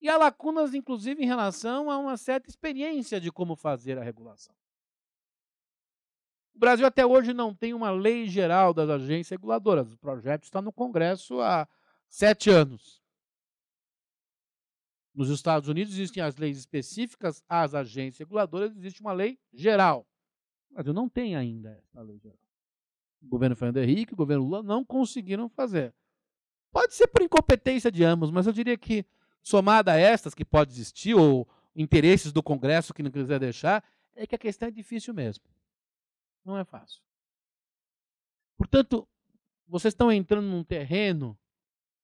e há lacunas, inclusive, em relação a uma certa experiência de como fazer a regulação. O Brasil até hoje não tem uma lei geral das agências reguladoras. O projeto está no Congresso há sete anos. Nos Estados Unidos existem as leis específicas às agências reguladoras, existe uma lei geral. O Brasil não tem ainda essa lei geral. O governo Fernando Henrique, o governo Lula não conseguiram fazer. Pode ser por incompetência de ambos, mas eu diria que, somada a estas que pode existir, ou interesses do Congresso que não quiser deixar, é que a questão é difícil mesmo. Não é fácil. Portanto, vocês estão entrando num terreno,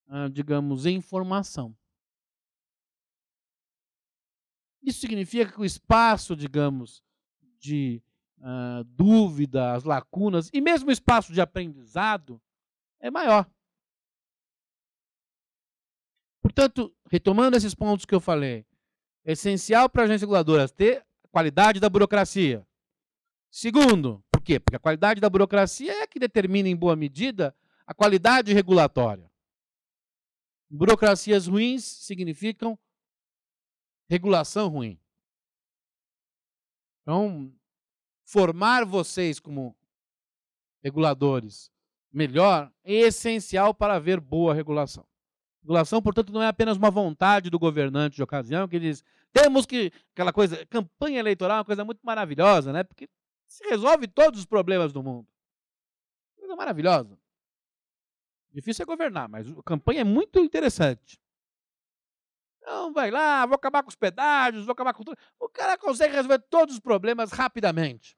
ah, digamos, em formação. Isso significa que o espaço, digamos, de uh, dúvida, as lacunas e mesmo o espaço de aprendizado é maior. Portanto, retomando esses pontos que eu falei, é essencial para as agências reguladoras ter qualidade da burocracia. Segundo, por quê? Porque a qualidade da burocracia é que determina, em boa medida, a qualidade regulatória. Burocracias ruins significam regulação ruim. Então, formar vocês como reguladores melhor é essencial para haver boa regulação. Regulação, portanto, não é apenas uma vontade do governante de ocasião que diz temos que. Aquela coisa, campanha eleitoral é uma coisa muito maravilhosa, né? Porque se resolve todos os problemas do mundo. Coisa maravilhosa. Difícil é governar, mas a campanha é muito interessante. Então, vai lá, vou acabar com os pedágios, vou acabar com tudo. O cara consegue resolver todos os problemas rapidamente.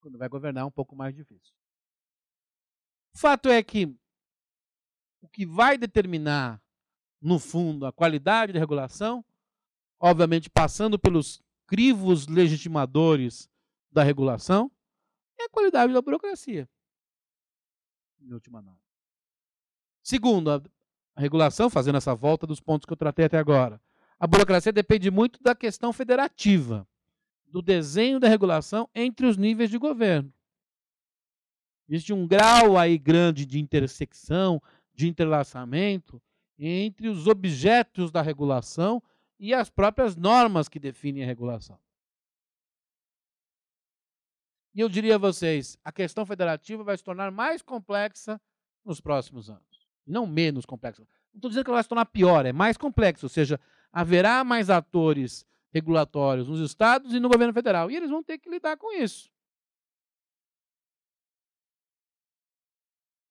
Quando vai governar é um pouco mais difícil. O fato é que o que vai determinar, no fundo, a qualidade da regulação, obviamente passando pelos crivos legitimadores da regulação, é a qualidade da burocracia. Em última análise. Segundo, a regulação, fazendo essa volta dos pontos que eu tratei até agora, a burocracia depende muito da questão federativa, do desenho da regulação entre os níveis de governo. Existe um grau aí grande de intersecção, de entrelaçamento entre os objetos da regulação e as próprias normas que definem a regulação. E eu diria a vocês, a questão federativa vai se tornar mais complexa nos próximos anos, não menos complexa. Não estou dizendo que ela vai se tornar pior, é mais complexa, ou seja, haverá mais atores regulatórios nos estados e no governo federal, e eles vão ter que lidar com isso.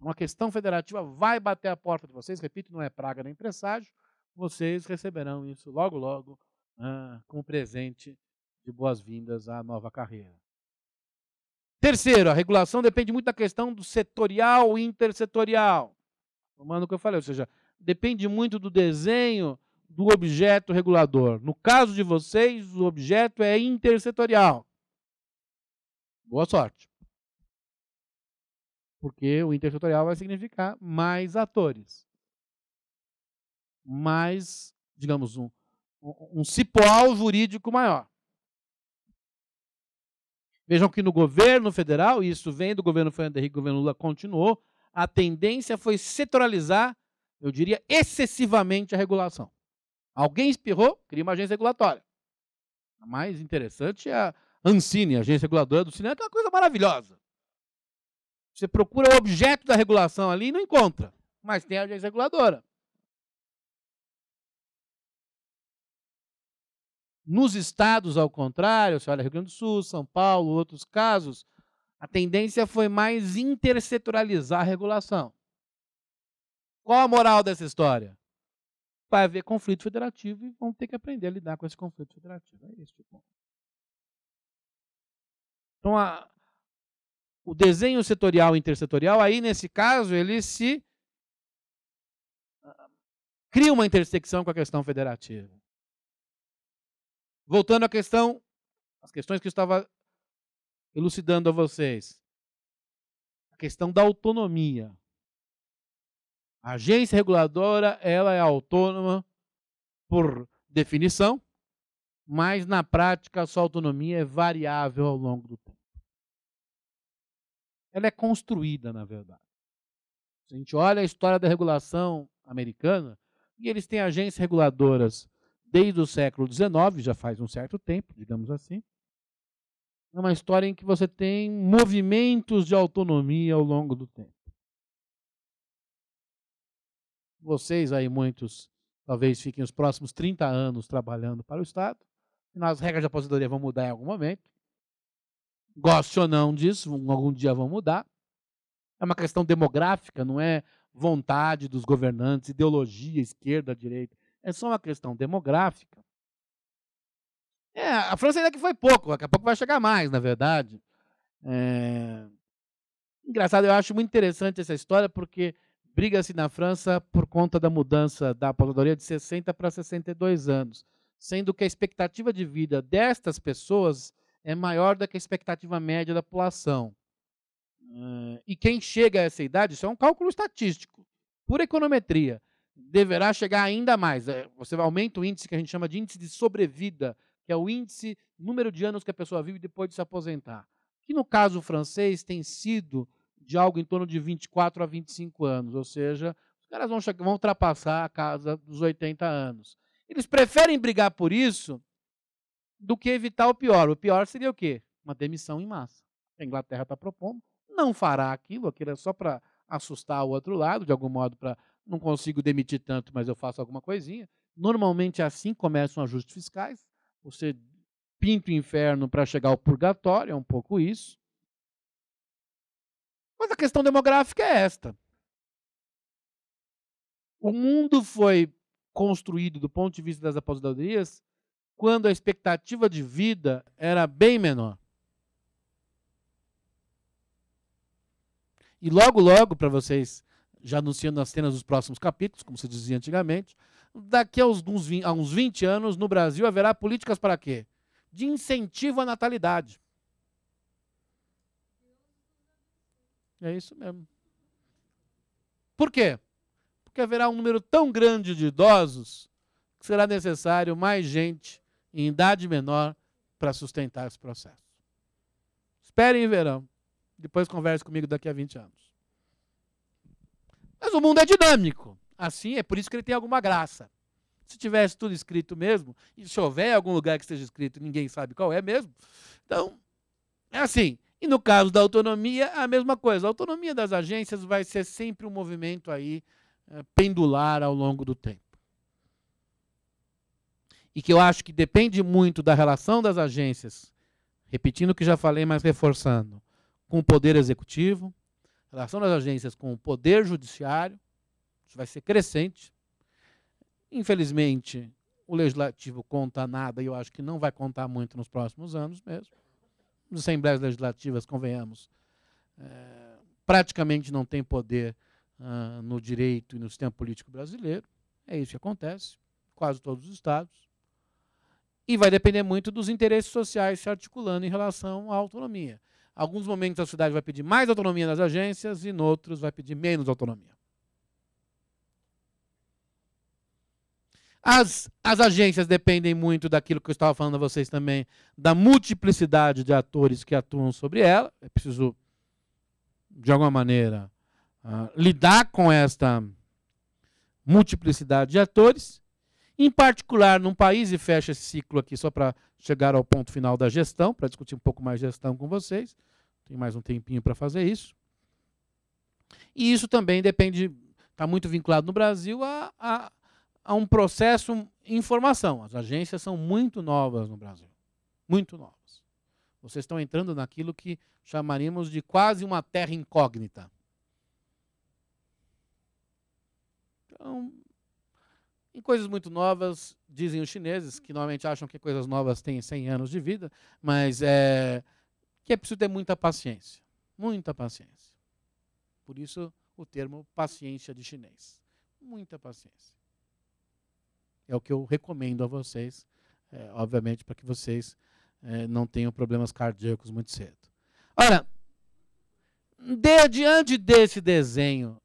uma questão federativa vai bater a porta de vocês, repito, não é praga nem presságio, vocês receberão isso logo, logo, ah, como presente de boas-vindas à nova carreira. Terceiro, a regulação depende muito da questão do setorial e intersetorial. Tomando o que eu falei, ou seja, depende muito do desenho do objeto regulador. No caso de vocês, o objeto é intersetorial. Boa sorte. Porque o intersetorial vai significar mais atores. Mais, digamos, um, um cipoal jurídico maior. Vejam que no governo federal, isso vem do governo Fernando Henrique, o governo Lula continuou, a tendência foi setoralizar, eu diria, excessivamente a regulação. Alguém espirrou, cria uma agência regulatória. A mais interessante é a Ancine, a agência reguladora do cinema, que é uma coisa maravilhosa. Você procura o objeto da regulação ali e não encontra, mas tem a agência reguladora. Nos estados, ao contrário, você olha Rio Grande do Sul, São Paulo, outros casos, a tendência foi mais intersetoralizar a regulação. Qual a moral dessa história? Vai haver conflito federativo e vão ter que aprender a lidar com esse conflito federativo. É este o Então, a, o desenho setorial intersetorial, aí nesse caso ele se ah, cria uma intersecção com a questão federativa. Voltando à questão, as questões que eu estava elucidando a vocês. A questão da autonomia. A agência reguladora, ela é autônoma por definição, mas na prática a sua autonomia é variável ao longo do tempo ela é construída, na verdade. Se a gente olha a história da regulação americana, e eles têm agências reguladoras desde o século XIX, já faz um certo tempo, digamos assim. É uma história em que você tem movimentos de autonomia ao longo do tempo. Vocês aí, muitos, talvez fiquem os próximos 30 anos trabalhando para o Estado. As regras de aposentadoria vão mudar em algum momento goste ou não disso, algum dia vão mudar. É uma questão demográfica, não é vontade dos governantes, ideologia, esquerda, direita. É só uma questão demográfica. É, a França ainda que foi pouco, daqui a pouco vai chegar mais, na verdade. É... Engraçado, eu acho muito interessante essa história, porque briga-se na França por conta da mudança da aposentadoria de 60 para 62 anos, sendo que a expectativa de vida destas pessoas é maior do que a expectativa média da população. Hum, e quem chega a essa idade, isso é um cálculo estatístico, por econometria, deverá chegar ainda mais. É, você aumenta o índice que a gente chama de índice de sobrevida, que é o índice número de anos que a pessoa vive depois de se aposentar. Que no caso francês tem sido de algo em torno de 24 a 25 anos, ou seja, os caras vão, vão ultrapassar a casa dos 80 anos. Eles preferem brigar por isso do que evitar o pior. O pior seria o quê? Uma demissão em massa. A Inglaterra está propondo, não fará aquilo, aquilo é só para assustar o outro lado, de algum modo, para não consigo demitir tanto, mas eu faço alguma coisinha. Normalmente é assim começam ajustes fiscais. Você pinta o inferno para chegar ao purgatório, é um pouco isso. Mas a questão demográfica é esta. O mundo foi construído do ponto de vista das aposentadorias quando a expectativa de vida era bem menor. E logo, logo, para vocês, já anunciando as cenas dos próximos capítulos, como se dizia antigamente, daqui a uns, a uns 20 anos, no Brasil, haverá políticas para quê? De incentivo à natalidade. É isso mesmo. Por quê? Porque haverá um número tão grande de idosos que será necessário mais gente em idade menor para sustentar esse processo. Esperem em verão. Depois converse comigo daqui a 20 anos. Mas o mundo é dinâmico. Assim, é por isso que ele tem alguma graça. Se tivesse tudo escrito mesmo, e se houver algum lugar que esteja escrito, ninguém sabe qual é mesmo. Então, é assim. E no caso da autonomia, a mesma coisa. A autonomia das agências vai ser sempre um movimento aí eh, pendular ao longo do tempo e que eu acho que depende muito da relação das agências, repetindo o que já falei, mas reforçando, com o Poder Executivo, relação das agências com o Poder Judiciário, isso vai ser crescente. Infelizmente, o Legislativo conta nada e eu acho que não vai contar muito nos próximos anos mesmo. As assembleias legislativas, convenhamos, é, praticamente não têm poder uh, no direito e no sistema político brasileiro. É isso que acontece, quase todos os estados. E vai depender muito dos interesses sociais se articulando em relação à autonomia. Alguns momentos a cidade vai pedir mais autonomia das agências e, em outros, vai pedir menos autonomia. As, as agências dependem muito daquilo que eu estava falando a vocês também, da multiplicidade de atores que atuam sobre ela. É preciso, de alguma maneira, uh, lidar com esta multiplicidade de atores em particular num país, e fecha esse ciclo aqui só para chegar ao ponto final da gestão, para discutir um pouco mais gestão com vocês. Tem mais um tempinho para fazer isso. E isso também depende, está muito vinculado no Brasil a, a, a um processo em formação. As agências são muito novas no Brasil. Muito novas. Vocês estão entrando naquilo que chamaríamos de quase uma terra incógnita. Então, em coisas muito novas, dizem os chineses, que normalmente acham que coisas novas têm 100 anos de vida, mas é que é preciso ter muita paciência. Muita paciência. Por isso o termo paciência de chinês. Muita paciência. É o que eu recomendo a vocês, é, obviamente, para que vocês é, não tenham problemas cardíacos muito cedo. Ora, de, diante desse desenho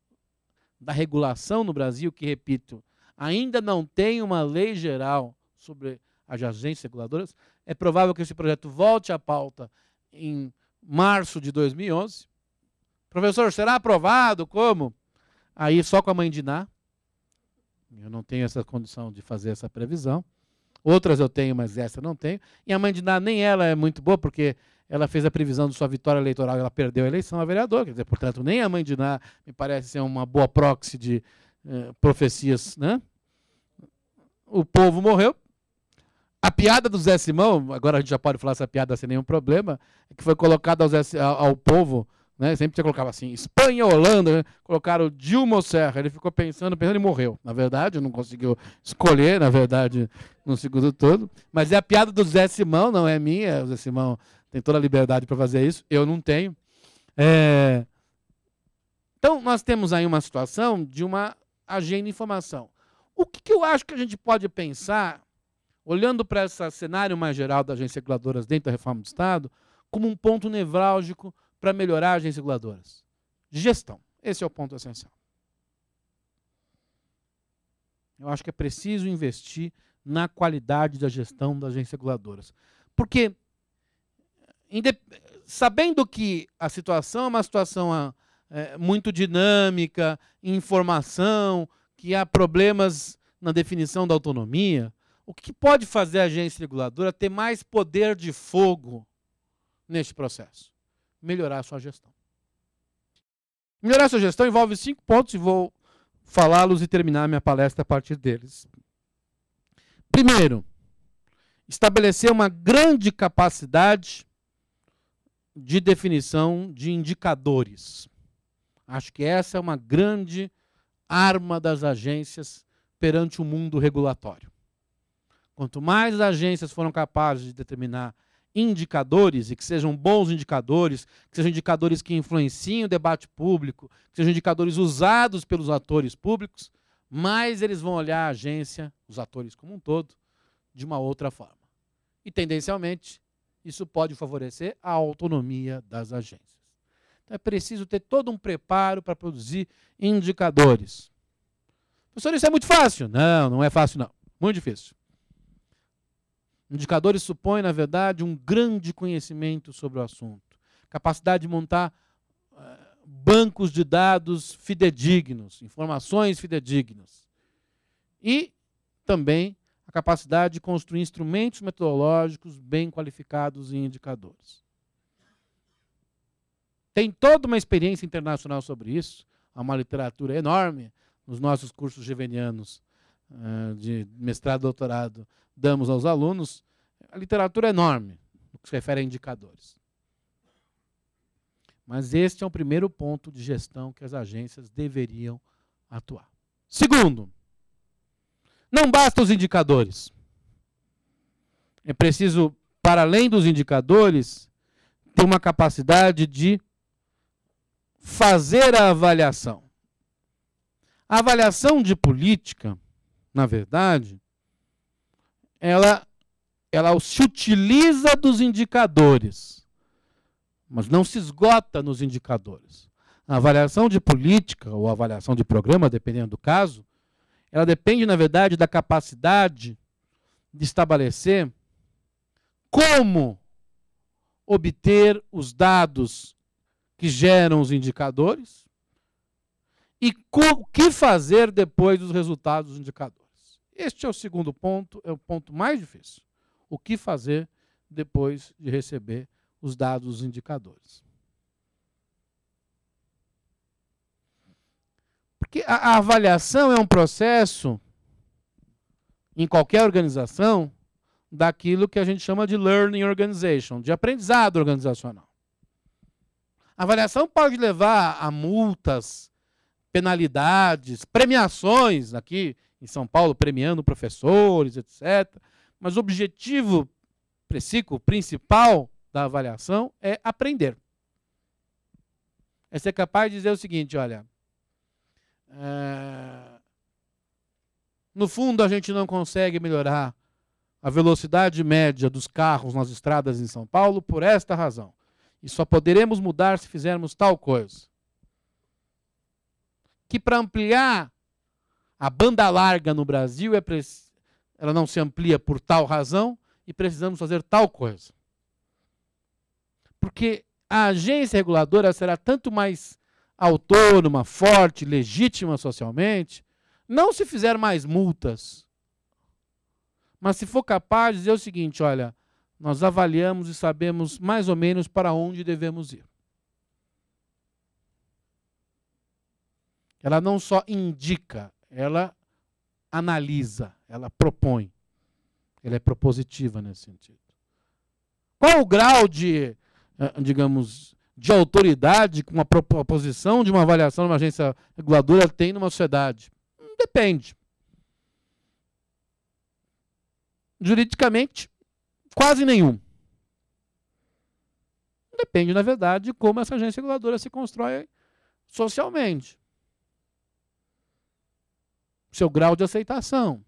da regulação no Brasil, que, repito, ainda não tem uma lei geral sobre as agências reguladoras, é provável que esse projeto volte à pauta em março de 2011. Professor, será aprovado? Como? Aí só com a mãe de Ná. Eu não tenho essa condição de fazer essa previsão. Outras eu tenho, mas essa eu não tenho. E a mãe de Ná, nem ela é muito boa, porque ela fez a previsão de sua vitória eleitoral, e ela perdeu a eleição a vereador, quer dizer, portanto, nem a mãe de Ná me parece ser uma boa proxy de, é, profecias, né? O povo morreu. A piada do Zé Simão, agora a gente já pode falar essa piada sem nenhum problema, é que foi colocada ao, Zé, ao, ao povo, né? Sempre você colocava assim, Espanha, Holanda, né? colocaram Dilma Serra. Ele ficou pensando, pensando e morreu. Na verdade, não conseguiu escolher, na verdade, no segundo todo. Mas é a piada do Zé Simão, não é minha. O Zé Simão tem toda a liberdade para fazer isso. Eu não tenho. É... Então, nós temos aí uma situação de uma agenda informação. O que, que eu acho que a gente pode pensar, olhando para esse cenário mais geral das agências reguladoras dentro da reforma do Estado, como um ponto nevrálgico para melhorar as agências reguladoras? Gestão. Esse é o ponto essencial. Eu acho que é preciso investir na qualidade da gestão das agências reguladoras. Porque, sabendo que a situação é uma situação ah, é, muito dinâmica, informação, que há problemas na definição da autonomia. O que pode fazer a agência reguladora ter mais poder de fogo neste processo? Melhorar a sua gestão. Melhorar a sua gestão envolve cinco pontos e vou falá-los e terminar minha palestra a partir deles. Primeiro, estabelecer uma grande capacidade de definição de indicadores. Acho que essa é uma grande arma das agências perante o mundo regulatório. Quanto mais as agências foram capazes de determinar indicadores, e que sejam bons indicadores, que sejam indicadores que influenciem o debate público, que sejam indicadores usados pelos atores públicos, mais eles vão olhar a agência, os atores como um todo, de uma outra forma. E, tendencialmente, isso pode favorecer a autonomia das agências. Então é preciso ter todo um preparo para produzir indicadores. Professor, isso é muito fácil. Não, não é fácil, não. Muito difícil. Indicadores supõem, na verdade, um grande conhecimento sobre o assunto, capacidade de montar uh, bancos de dados fidedignos, informações fidedignas. E também a capacidade de construir instrumentos metodológicos bem qualificados em indicadores. Tem toda uma experiência internacional sobre isso. Há uma literatura enorme nos nossos cursos jevenianos eh, de mestrado, doutorado, damos aos alunos. A literatura é enorme no que se refere a indicadores. Mas este é o primeiro ponto de gestão que as agências deveriam atuar. Segundo, não basta os indicadores. É preciso, para além dos indicadores, ter uma capacidade de fazer a avaliação. A avaliação de política, na verdade, ela, ela se utiliza dos indicadores, mas não se esgota nos indicadores. A avaliação de política ou avaliação de programa, dependendo do caso, ela depende, na verdade, da capacidade de estabelecer como obter os dados que geram os indicadores e o que fazer depois dos resultados dos indicadores. Este é o segundo ponto, é o ponto mais difícil. O que fazer depois de receber os dados dos indicadores. Porque a, avaliação é um processo, em qualquer organização, daquilo que a gente chama de learning organization, de aprendizado organizacional. A avaliação pode levar a multas, penalidades, premiações aqui em São Paulo, premiando professores, etc. Mas o objetivo principal da avaliação é aprender. É ser capaz de dizer o seguinte, olha, é... no fundo a gente não consegue melhorar a velocidade média dos carros nas estradas em São Paulo por esta razão. E só poderemos mudar se fizermos tal coisa. Que para ampliar a banda larga no Brasil, é ela não se amplia por tal razão e precisamos fazer tal coisa. Porque a agência reguladora será tanto mais autônoma, forte, legítima socialmente, não se fizer mais multas, mas se for capaz de dizer o seguinte: olha, nós avaliamos e sabemos mais ou menos para onde devemos ir. Ela não só indica, ela analisa, ela propõe. Ela é propositiva nesse sentido. Qual o grau de, eh, digamos, de autoridade que uma proposição de uma avaliação de uma agência reguladora tem numa sociedade? Hum, depende. Juridicamente, Quase nenhum. Depende, na verdade, de como essa agência reguladora se constrói socialmente. Seu grau de aceitação.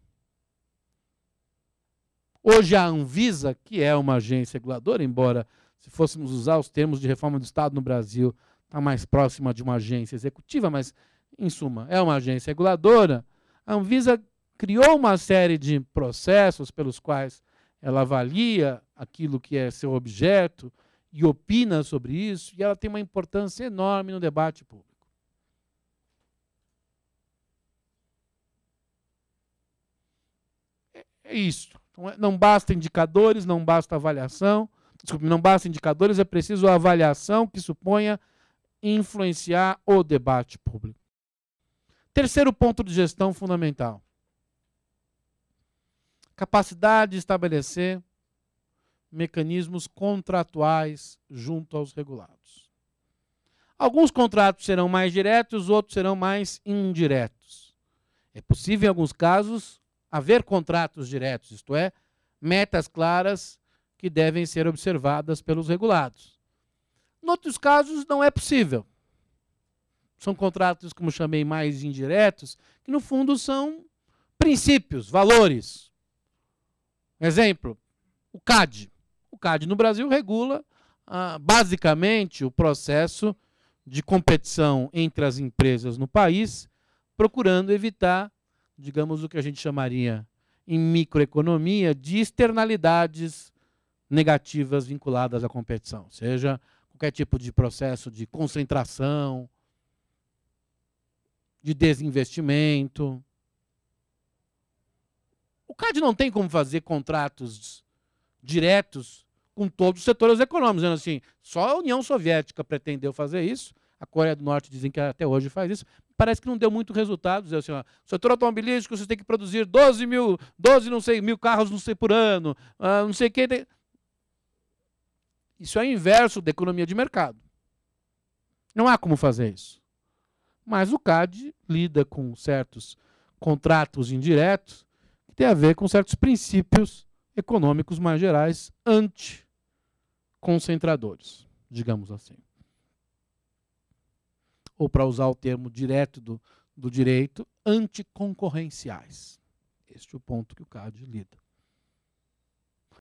Hoje a Anvisa, que é uma agência reguladora, embora se fôssemos usar os termos de reforma do Estado no Brasil, está mais próxima de uma agência executiva, mas, em suma, é uma agência reguladora. A Anvisa criou uma série de processos pelos quais ela avalia aquilo que é seu objeto e opina sobre isso, e ela tem uma importância enorme no debate público. É, é isso. É, não basta indicadores, não basta avaliação. Desculpe, não basta indicadores, é preciso avaliação que suponha influenciar o debate público. Terceiro ponto de gestão fundamental: capacidade de estabelecer mecanismos contratuais junto aos regulados. Alguns contratos serão mais diretos, outros serão mais indiretos. É possível, em alguns casos, haver contratos diretos, isto é, metas claras que devem ser observadas pelos regulados. Em outros casos, não é possível. São contratos, como chamei, mais indiretos, que no fundo são princípios, valores, Exemplo, o CAD. O CAD no Brasil regula ah, basicamente o processo de competição entre as empresas no país, procurando evitar, digamos, o que a gente chamaria em microeconomia de externalidades negativas vinculadas à competição, seja qualquer tipo de processo de concentração, de desinvestimento, o CAD não tem como fazer contratos diretos com todos os setores econômicos, dizendo assim, só a União Soviética pretendeu fazer isso, a Coreia do Norte dizem que até hoje faz isso, parece que não deu muito resultado. Dizer assim, ó, setor automobilístico, você tem que produzir 12 mil, 12 não sei, mil carros não sei por ano, ah, não sei o que. Isso é inverso da economia de mercado. Não há como fazer isso. Mas o CAD lida com certos contratos indiretos tem a ver com certos princípios econômicos mais gerais anti-concentradores, digamos assim. Ou, para usar o termo direto do, do direito, anticoncorrenciais. Este é o ponto que o CAD lida.